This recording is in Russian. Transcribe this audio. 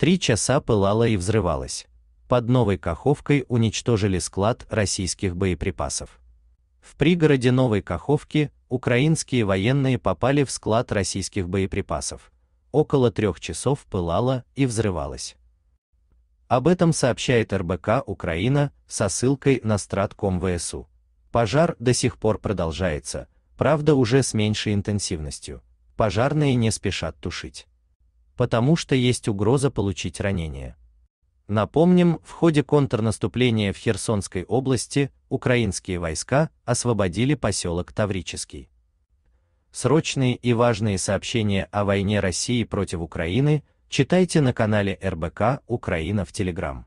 Три часа пылала и взрывалась. Под Новой Каховкой уничтожили склад российских боеприпасов. В пригороде Новой Каховки украинские военные попали в склад российских боеприпасов. Около трех часов пылала и взрывалась. Об этом сообщает РБК Украина со ссылкой на Стратком ВСУ. Пожар до сих пор продолжается, правда уже с меньшей интенсивностью. Пожарные не спешат тушить потому что есть угроза получить ранение. Напомним, в ходе контрнаступления в Херсонской области украинские войска освободили поселок Таврический. Срочные и важные сообщения о войне России против Украины читайте на канале РБК Украина в Телеграм.